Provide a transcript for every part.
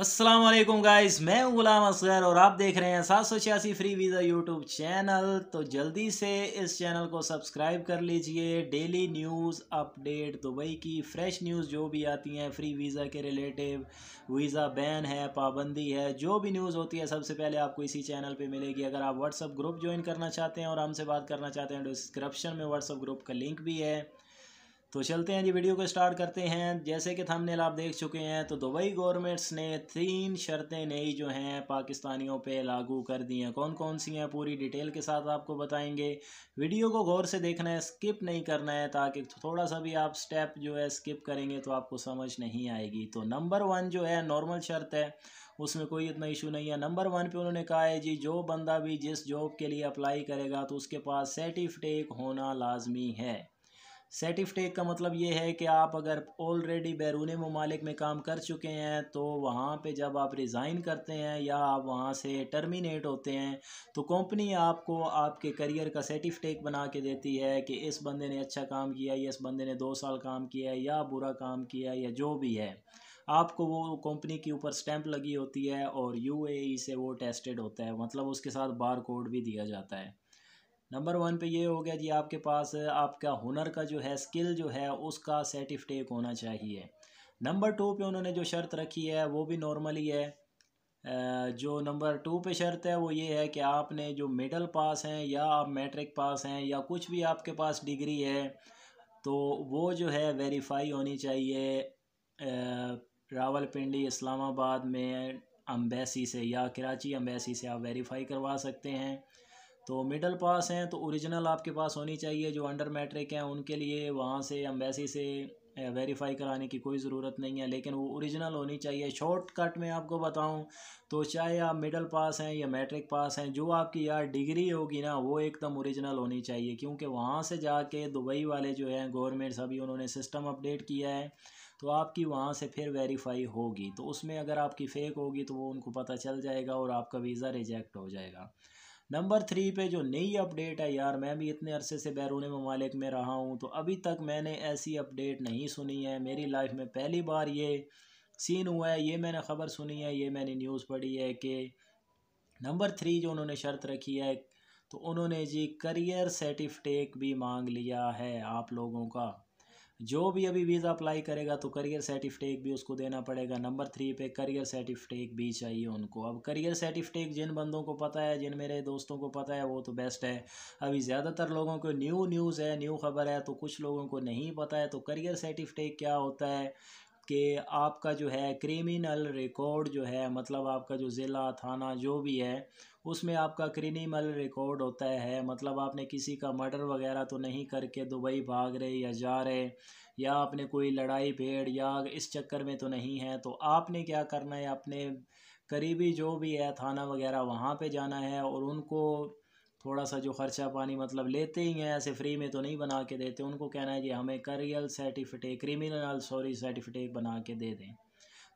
Aslam guys मैं गुलाम असगर और आप देख रहे हैं सात सौ छियासी फ्री वीज़ा यूट्यूब चैनल तो जल्दी से इस चैनल को सब्सक्राइब कर लीजिए डेली न्यूज़ अपडेट दुबई की फ़्रेश न्यूज़ जो भी आती हैं फ्री वीज़ा के रिलेटिव वीज़ा बैन है पाबंदी है जो भी न्यूज़ होती है सबसे पहले आपको इसी चैनल पर मिलेगी अगर आप व्हाट्सअप ग्रुप ज्वाइन करना चाहते हैं और हमसे बात करना चाहते हैं डिस्क्रिप्शन तो में व्हाट्सअप ग्रुप का लिंक भी है तो चलते हैं जी वीडियो को स्टार्ट करते हैं जैसे कि थंबनेल आप देख चुके हैं तो दुबई गवर्नमेंट्स ने तीन शर्तें नई जो हैं पाकिस्तानियों पे लागू कर दी हैं कौन कौन सी हैं पूरी डिटेल के साथ आपको बताएंगे वीडियो को गौर से देखना है स्किप नहीं करना है ताकि थोड़ा सा भी आप स्टेप जो है स्किप करेंगे तो आपको समझ नहीं आएगी तो नंबर वन जो है नॉर्मल शर्त है उसमें कोई इतना इशू नहीं है नंबर वन पे उन्होंने कहा है जी जो बंदा भी जिस जॉब के लिए अप्लाई करेगा तो उसके पास सर्टिफिकेट होना लाजमी है टेक का मतलब ये है कि आप अगर ऑलरेडी बैरून ममालिक में काम कर चुके हैं तो वहाँ पे जब आप रिज़ाइन करते हैं या आप वहाँ से टर्मिनेट होते हैं तो कंपनी आपको आपके करियर का टेक बना के देती है कि इस बंदे ने अच्छा काम किया या इस बंदे ने दो साल काम किया या बुरा काम किया या जो भी है आपको वो कंपनी के ऊपर स्टैंप लगी होती है और यू e से वो टेस्टेड होता है मतलब उसके साथ बार कोड भी दिया जाता है नंबर वन पे ये हो गया जी आपके पास आपका हुनर का जो है स्किल जो है उसका सर्टिफिकेट होना चाहिए नंबर टू पे उन्होंने जो शर्त रखी है वो भी नॉर्मली है जो नंबर टू पे शर्त है वो ये है कि आपने जो मिडल पास हैं या आप मैट्रिक पास हैं या कुछ भी आपके पास डिग्री है तो वो जो है वेरीफाई होनी चाहिए रावलपिंडी इस्लामाबाद में अम्बेसी से या कराची अम्बेसी से आप वेरीफाई करवा सकते हैं तो मिडल पास हैं तो ओरिजिनल आपके पास होनी चाहिए जो अंडर मैट्रिक हैं उनके लिए वहाँ से एम्बेसी से वेरीफाई कराने की कोई ज़रूरत नहीं है लेकिन वो ओरिजिनल होनी चाहिए शॉर्ट कट में आपको बताऊं तो चाहे आप मिडल पास हैं या मैट्रिक पास हैं जो आपकी यार डिग्री होगी ना वो एकदम ओरिजिनल होनी चाहिए क्योंकि वहाँ से जाके दुबई वाले जो हैं गवर्नमेंट सभी उन्होंने सिस्टम अपडेट किया है तो आपकी वहाँ से फिर वेरीफाई होगी तो उसमें अगर आपकी फ़ेक होगी तो वो उनको पता चल जाएगा और आपका वीज़ा रिजेक्ट हो जाएगा नंबर थ्री पे जो नई अपडेट है यार मैं भी इतने अरसे से बैरून ममालिक में रहा हूँ तो अभी तक मैंने ऐसी अपडेट नहीं सुनी है मेरी लाइफ में पहली बार ये सीन हुआ है ये मैंने ख़बर सुनी है ये मैंने न्यूज़ पढ़ी है कि नंबर थ्री जो उन्होंने शर्त रखी है तो उन्होंने जी करियर सर्टिफिकेट भी मांग लिया है आप लोगों का जो भी अभी वीज़ा अप्लाई करेगा तो करियर सर्टिफिकेट भी उसको देना पड़ेगा नंबर थ्री पे करियर सर्टिफिकेट भी चाहिए उनको अब करियर सर्टिफिकेट जिन बंदों को पता है जिन मेरे दोस्तों को पता है वो तो बेस्ट है अभी ज़्यादातर लोगों को न्यू न्यूज़ है न्यू खबर है तो कुछ लोगों को नहीं पता है तो करियर सर्टिफिकेट क्या होता है कि आपका जो है क्रिमिनल रिकॉर्ड जो है मतलब आपका जो ज़िला थाना जो भी है उसमें आपका क्रिमिनल रिकॉर्ड होता है मतलब आपने किसी का मर्डर वगैरह तो नहीं करके दुबई भाग रहे या जा रहे या आपने कोई लड़ाई भेड़ या इस चक्कर में तो नहीं है तो आपने क्या करना है अपने करीबी जो भी है थाना वगैरह वहाँ पे जाना है और उनको थोड़ा सा जो ख़र्चा पानी मतलब लेते ही हैं ऐसे फ्री में तो नहीं बना के देते उनको कहना है जी हमें career certificate criminal sorry certificate बना के दे दें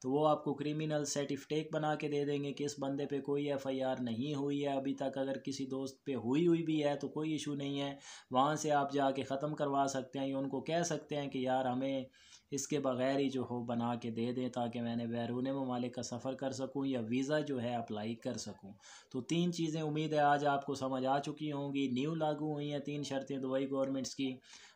तो वो आपको क्रिमिनल सर्टिफिकेट बना के दे देंगे कि इस बंदे पे कोई एफआईआर नहीं हुई है अभी तक अगर किसी दोस्त पे हुई हुई भी है तो कोई इशू नहीं है वहाँ से आप जाके ख़त्म करवा सकते हैं या उनको कह सकते हैं कि यार हमें इसके बग़ैर ही जो हो बना के दे दें ताकि मैंने बैरून ममालिक का सफ़र कर सकूँ या वीज़ा जो है अप्लाई कर सकूँ तो तीन चीज़ें उम्मीद है आज आपको समझ आ चुकी होंगी न्यू लागू हुई हैं तीन शर्तें दुबई गवर्नमेंट्स की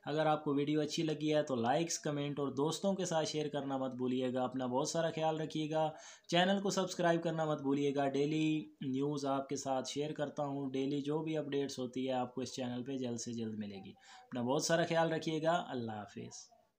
अगर आपको वीडियो अच्छी लगी है तो लाइक्स कमेंट और दोस्तों के साथ शेयर करना मत भूलिएगा अपना बहुत सारा ख्याल रखिएगा चैनल को सब्सक्राइब करना मत भूलिएगा डेली न्यूज़ आपके साथ शेयर करता हूँ डेली जो भी अपडेट्स होती है आपको इस चैनल पर जल्द से जल्द मिलेगी अपना बहुत सारा ख्याल रखिएगा अल्लाह हाफिज़